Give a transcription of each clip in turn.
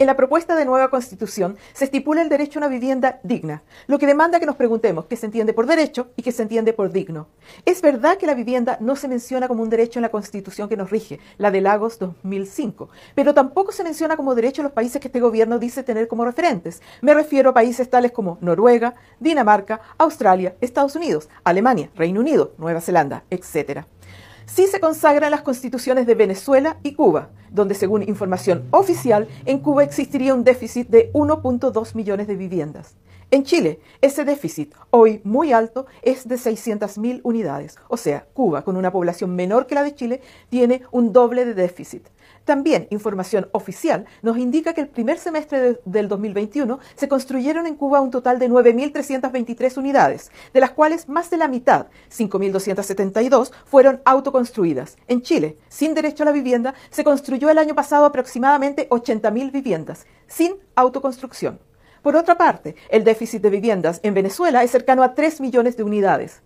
En la propuesta de nueva constitución se estipula el derecho a una vivienda digna, lo que demanda que nos preguntemos qué se entiende por derecho y qué se entiende por digno. Es verdad que la vivienda no se menciona como un derecho en la constitución que nos rige, la de Lagos 2005, pero tampoco se menciona como derecho en los países que este gobierno dice tener como referentes. Me refiero a países tales como Noruega, Dinamarca, Australia, Estados Unidos, Alemania, Reino Unido, Nueva Zelanda, etcétera sí se consagran las constituciones de Venezuela y Cuba, donde según información oficial, en Cuba existiría un déficit de 1.2 millones de viviendas. En Chile, ese déficit, hoy muy alto, es de 600.000 unidades. O sea, Cuba, con una población menor que la de Chile, tiene un doble de déficit. También información oficial nos indica que el primer semestre del 2021 se construyeron en Cuba un total de 9.323 unidades, de las cuales más de la mitad, 5.272, fueron autoconstruidas. En Chile, sin derecho a la vivienda, se construyó el año pasado aproximadamente 80.000 viviendas, sin autoconstrucción. Por otra parte, el déficit de viviendas en Venezuela es cercano a 3 millones de unidades.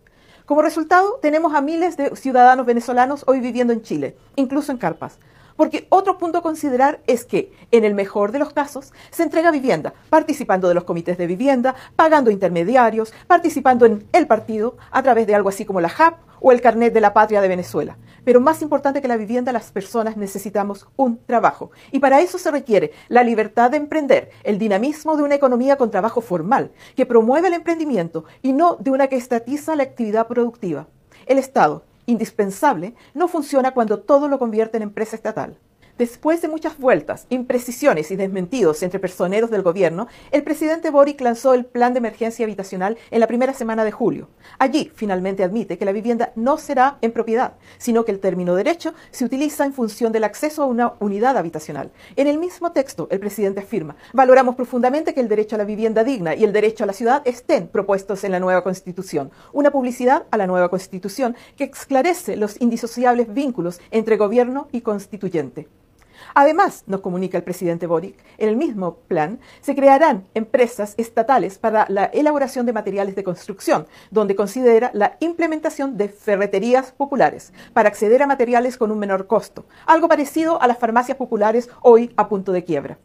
Como resultado, tenemos a miles de ciudadanos venezolanos hoy viviendo en Chile, incluso en carpas. Porque otro punto a considerar es que, en el mejor de los casos, se entrega vivienda, participando de los comités de vivienda, pagando intermediarios, participando en el partido a través de algo así como la JAP o el carnet de la patria de Venezuela. Pero más importante que la vivienda, las personas necesitamos un trabajo. Y para eso se requiere la libertad de emprender, el dinamismo de una economía con trabajo formal, que promueve el emprendimiento y no de una que estatiza la actividad productiva. El Estado, indispensable, no funciona cuando todo lo convierte en empresa estatal. Después de muchas vueltas, imprecisiones y desmentidos entre personeros del gobierno, el presidente Boric lanzó el plan de emergencia habitacional en la primera semana de julio. Allí, finalmente admite que la vivienda no será en propiedad, sino que el término derecho se utiliza en función del acceso a una unidad habitacional. En el mismo texto, el presidente afirma, valoramos profundamente que el derecho a la vivienda digna y el derecho a la ciudad estén propuestos en la nueva Constitución. Una publicidad a la nueva Constitución que esclarece los indisociables vínculos entre gobierno y constituyente. Además, nos comunica el presidente Boric, en el mismo plan se crearán empresas estatales para la elaboración de materiales de construcción, donde considera la implementación de ferreterías populares para acceder a materiales con un menor costo, algo parecido a las farmacias populares hoy a punto de quiebra.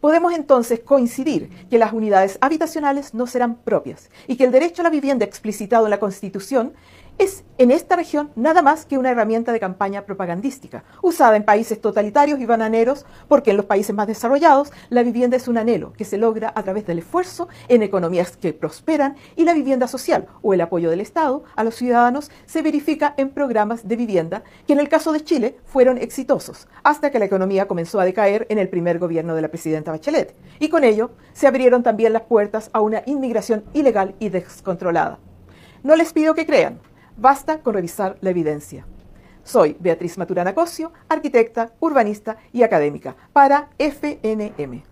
Podemos entonces coincidir que las unidades habitacionales no serán propias y que el derecho a la vivienda explicitado en la Constitución es en esta región nada más que una herramienta de campaña propagandística, usada en países totalitarios y bananeros, porque en los países más desarrollados la vivienda es un anhelo que se logra a través del esfuerzo en economías que prosperan y la vivienda social o el apoyo del Estado a los ciudadanos se verifica en programas de vivienda que en el caso de Chile fueron exitosos, hasta que la economía comenzó a decaer en el primer gobierno de la presidenta Bachelet. Y con ello se abrieron también las puertas a una inmigración ilegal y descontrolada. No les pido que crean, Basta con revisar la evidencia. Soy Beatriz Maturana Cosio, arquitecta, urbanista y académica para FNM.